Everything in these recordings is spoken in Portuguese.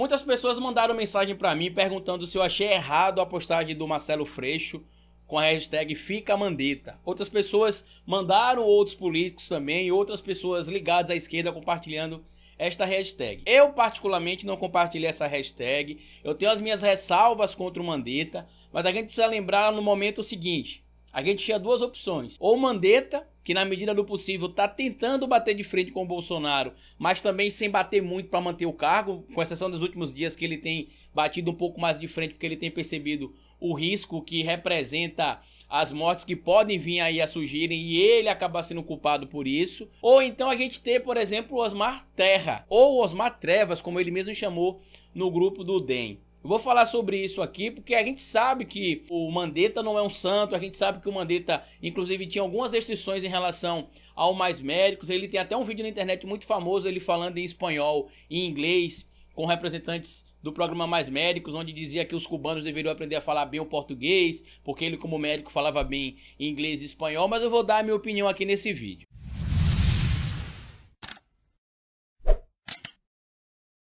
Muitas pessoas mandaram mensagem para mim perguntando se eu achei errado a postagem do Marcelo Freixo com a hashtag Fica Mandeta. Outras pessoas mandaram outros políticos também, outras pessoas ligadas à esquerda compartilhando esta hashtag. Eu particularmente não compartilhei essa hashtag. Eu tenho as minhas ressalvas contra o Mandeta, mas a gente precisa lembrar no momento o seguinte: a gente tinha duas opções. Ou Mandetta, que na medida do possível está tentando bater de frente com o Bolsonaro, mas também sem bater muito para manter o cargo, com exceção dos últimos dias que ele tem batido um pouco mais de frente, porque ele tem percebido o risco que representa as mortes que podem vir aí a surgirem e ele acabar sendo culpado por isso. Ou então a gente ter, por exemplo, o Osmar Terra, ou Osmar Trevas, como ele mesmo chamou no grupo do DEM. Eu vou falar sobre isso aqui porque a gente sabe que o Mandetta não é um santo, a gente sabe que o Mandetta, inclusive, tinha algumas restrições em relação ao Mais Médicos. Ele tem até um vídeo na internet muito famoso, ele falando em espanhol e inglês com representantes do programa Mais Médicos, onde dizia que os cubanos deveriam aprender a falar bem o português, porque ele, como médico, falava bem inglês e espanhol. Mas eu vou dar a minha opinião aqui nesse vídeo.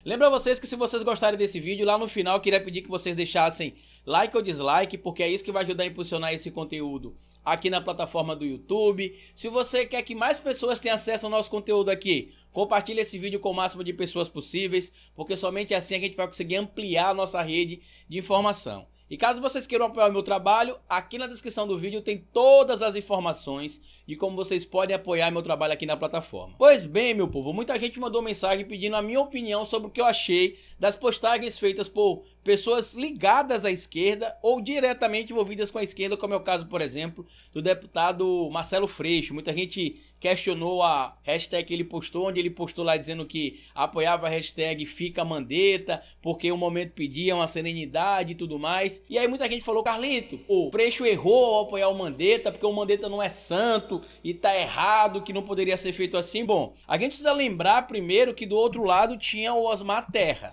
Lembra vocês que se vocês gostarem desse vídeo, lá no final eu queria pedir que vocês deixassem like ou dislike, porque é isso que vai ajudar a impulsionar esse conteúdo aqui na plataforma do YouTube. Se você quer que mais pessoas tenham acesso ao nosso conteúdo aqui, compartilhe esse vídeo com o máximo de pessoas possíveis, porque somente assim é a gente vai conseguir ampliar a nossa rede de informação. E caso vocês queiram apoiar o meu trabalho, aqui na descrição do vídeo tem todas as informações e como vocês podem apoiar meu trabalho aqui na plataforma. Pois bem, meu povo, muita gente mandou mensagem pedindo a minha opinião sobre o que eu achei das postagens feitas por pessoas ligadas à esquerda ou diretamente envolvidas com a esquerda, como é o caso, por exemplo, do deputado Marcelo Freixo. Muita gente questionou a hashtag que ele postou, onde ele postou lá dizendo que apoiava a hashtag Fica Mandeta, porque um momento pedia uma serenidade e tudo mais. E aí muita gente falou, Carlito, o Freixo errou ao apoiar o Mandeta, porque o Mandeta não é santo, e tá errado, que não poderia ser feito assim. Bom, a gente precisa lembrar primeiro que do outro lado tinha o Osmar Terra.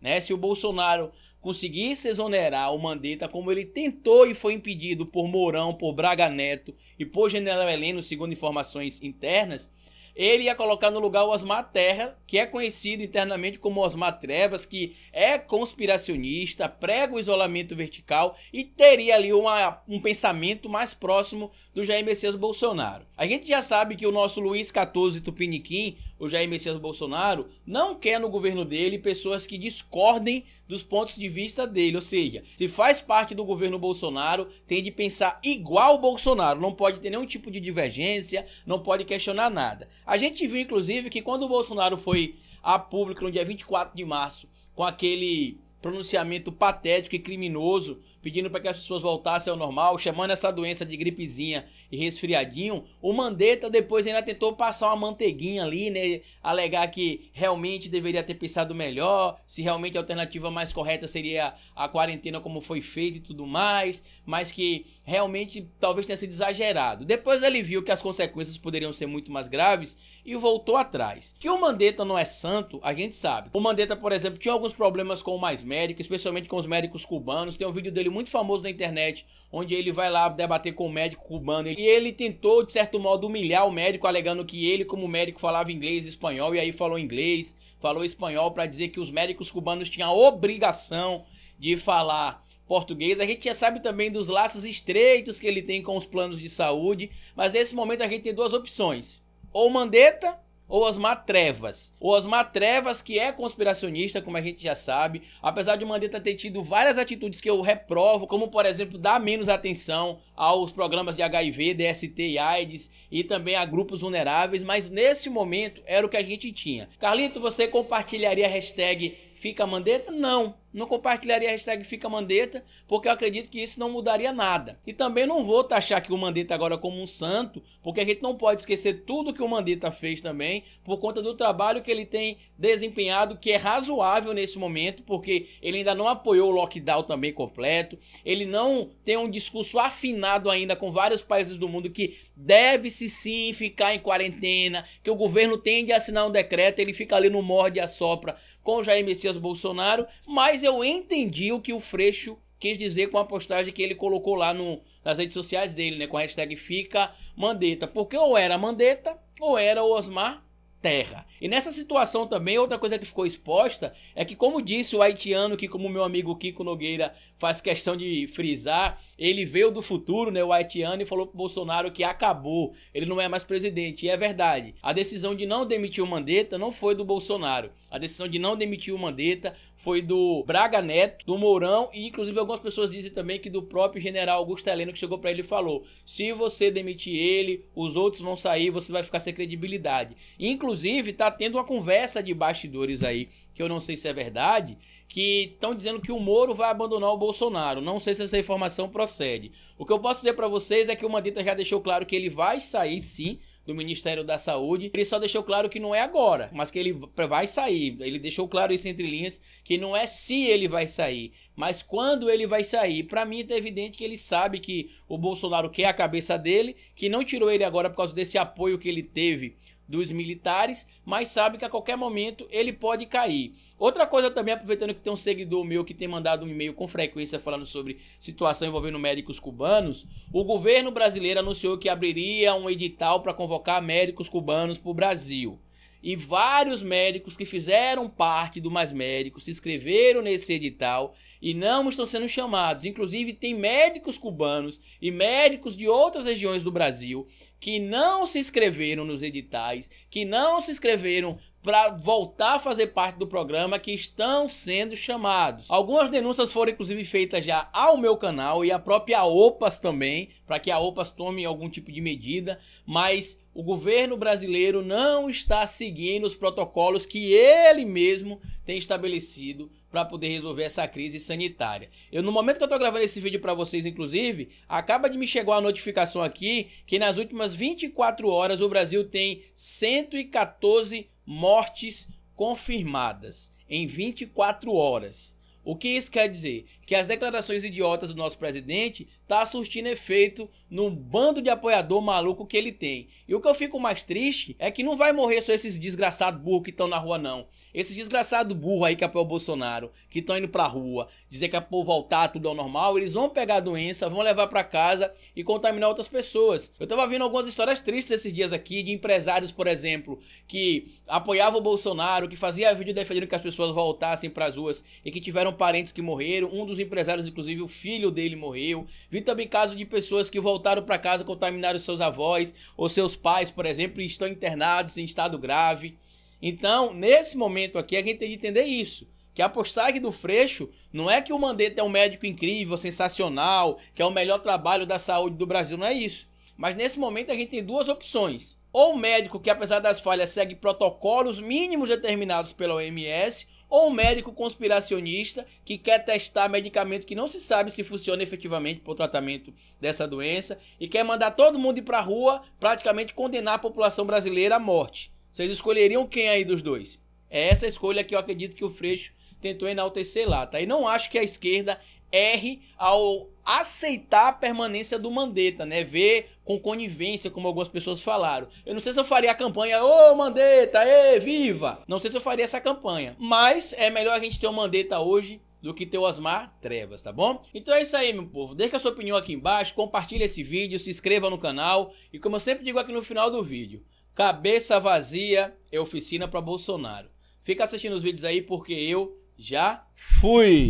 Né? Se o Bolsonaro conseguisse exonerar o Mandetta como ele tentou e foi impedido por Mourão, por Braga Neto e por General Heleno, segundo informações internas, ele ia colocar no lugar o Osmar Terra, que é conhecido internamente como Osmar Trevas, que é conspiracionista, prega o isolamento vertical e teria ali uma, um pensamento mais próximo do Jair Messias Bolsonaro. A gente já sabe que o nosso Luiz 14 Tupiniquim, o Jair Messias Bolsonaro, não quer no governo dele pessoas que discordem dos pontos de vista dele, ou seja, se faz parte do governo Bolsonaro, tem de pensar igual o Bolsonaro, não pode ter nenhum tipo de divergência, não pode questionar nada. A gente viu, inclusive, que quando o Bolsonaro foi a público no dia 24 de março com aquele pronunciamento patético e criminoso, pedindo para que as pessoas voltassem ao normal, chamando essa doença de gripezinha e resfriadinho. O Mandetta depois ainda tentou passar uma manteiguinha ali, né, alegar que realmente deveria ter pensado melhor, se realmente a alternativa mais correta seria a quarentena como foi feita e tudo mais, mas que realmente talvez tenha sido exagerado. Depois ele viu que as consequências poderiam ser muito mais graves e voltou atrás. Que o Mandetta não é santo, a gente sabe. O Mandetta, por exemplo, tinha alguns problemas com o mais médico, médico, especialmente com os médicos cubanos. Tem um vídeo dele muito famoso na internet, onde ele vai lá debater com o médico cubano. E ele tentou, de certo modo, humilhar o médico, alegando que ele, como médico, falava inglês e espanhol, e aí falou inglês, falou espanhol para dizer que os médicos cubanos tinham a obrigação de falar português. A gente já sabe também dos laços estreitos que ele tem com os planos de saúde, mas nesse momento a gente tem duas opções: ou Mandetta ou Osmar Trevas. ou Osmar Trevas, que é conspiracionista, como a gente já sabe, apesar de o Mandetta ter tido várias atitudes que eu reprovo, como por exemplo, dar menos atenção aos programas de HIV, DST e AIDS e também a grupos vulneráveis, mas nesse momento era o que a gente tinha. Carlito, você compartilharia a hashtag Fica Mandetta? Não não compartilharia a hashtag Fica Mandetta, porque eu acredito que isso não mudaria nada. E também não vou taxar que o Mandetta agora como um santo, porque a gente não pode esquecer tudo que o Mandetta fez também, por conta do trabalho que ele tem desempenhado, que é razoável nesse momento, porque ele ainda não apoiou o lockdown também completo, ele não tem um discurso afinado ainda com vários países do mundo que deve-se sim ficar em quarentena, que o governo tem de assinar um decreto, ele fica ali no morde e assopra com o Jair Messias Bolsonaro, mas eu entendi o que o Freixo quis dizer com a postagem que ele colocou lá no, nas redes sociais dele, né? Com a hashtag Fica Mandeta, Porque ou era Mandeta ou era o Osmar, terra. E nessa situação também, outra coisa que ficou exposta é que, como disse o haitiano, que como meu amigo Kiko Nogueira faz questão de frisar, ele veio do futuro, né, o haitiano, e falou pro Bolsonaro que acabou, ele não é mais presidente. E é verdade. A decisão de não demitir o Mandetta não foi do Bolsonaro. A decisão de não demitir o Mandetta foi do Braga Neto, do Mourão e inclusive algumas pessoas dizem também que do próprio general Augusto Heleno que chegou para ele e falou: "Se você demitir ele, os outros vão sair, você vai ficar sem credibilidade". Inclusive Inclusive, tá tendo uma conversa de bastidores aí, que eu não sei se é verdade, que estão dizendo que o Moro vai abandonar o Bolsonaro. Não sei se essa informação procede. O que eu posso dizer para vocês é que o Mandetta já deixou claro que ele vai sair sim do Ministério da Saúde. Ele só deixou claro que não é agora, mas que ele vai sair. Ele deixou claro isso entre linhas que não é se ele vai sair, mas quando ele vai sair. Para mim tá evidente que ele sabe que o Bolsonaro quer a cabeça dele, que não tirou ele agora por causa desse apoio que ele teve dos militares, mas sabe que a qualquer momento ele pode cair. Outra coisa também, aproveitando que tem um seguidor meu que tem mandado um e-mail com frequência falando sobre situação envolvendo médicos cubanos, o governo brasileiro anunciou que abriria um edital para convocar médicos cubanos para o Brasil. E vários médicos que fizeram parte do Mais Médicos se inscreveram nesse edital e não estão sendo chamados. Inclusive, tem médicos cubanos e médicos de outras regiões do Brasil que não se inscreveram nos editais, que não se inscreveram para voltar a fazer parte do programa que estão sendo chamados. Algumas denúncias foram inclusive feitas já ao meu canal e à própria OPAS também, para que a OPAS tome algum tipo de medida, mas o governo brasileiro não está seguindo os protocolos que ele mesmo tem estabelecido para poder resolver essa crise sanitária. Eu no momento que eu tô gravando esse vídeo para vocês, inclusive, acaba de me chegar a notificação aqui que nas últimas 24 horas o Brasil tem 114 mortes confirmadas em 24 horas. O que isso quer dizer? que as declarações idiotas do nosso presidente tá surtindo efeito num bando de apoiador maluco que ele tem. E o que eu fico mais triste é que não vai morrer só esses desgraçados burros que estão na rua, não. Esses desgraçados burros aí que apoiam o Bolsonaro, que estão indo pra rua, dizer que a é pra voltar tudo ao normal, eles vão pegar a doença, vão levar para casa e contaminar outras pessoas. Eu tava vendo algumas histórias tristes esses dias aqui, de empresários, por exemplo, que apoiavam o Bolsonaro, que fazia vídeo defendendo que as pessoas voltassem para as ruas e que tiveram parentes que morreram. Um dos outros empresários, inclusive o filho dele morreu. Vi também casos de pessoas que voltaram para casa, contaminaram seus avós ou seus pais, por exemplo, e estão internados em estado grave. Então, nesse momento aqui, a gente tem que entender isso. Que a postagem do Freixo não é que o Mandetta é um médico incrível, sensacional, que é o melhor trabalho da saúde do Brasil, não é isso. Mas nesse momento a gente tem duas opções. Ou o médico que, apesar das falhas, segue protocolos mínimos determinados pela OMS, ou um médico conspiracionista que quer testar medicamento que não se sabe se funciona efetivamente para o tratamento dessa doença e quer mandar todo mundo ir para a rua, praticamente condenar a população brasileira à morte. Vocês escolheriam quem aí dos dois? É essa escolha que eu acredito que o Freixo tentou enaltecer lá, tá? E não acho que a esquerda erre ao aceitar a permanência do Mandetta, né? Ver com conivência, como algumas pessoas falaram. Eu não sei se eu faria a campanha, ô Mandetta, ê, viva! Não sei se eu faria essa campanha, mas é melhor a gente ter o Mandetta hoje do que ter o Osmar Trevas, tá bom? Então é isso aí, meu povo. Deixa a sua opinião aqui embaixo, compartilha esse vídeo, se inscreva no canal e como eu sempre digo aqui no final do vídeo, cabeça vazia é oficina para Bolsonaro. Fica assistindo os vídeos aí porque eu já fui!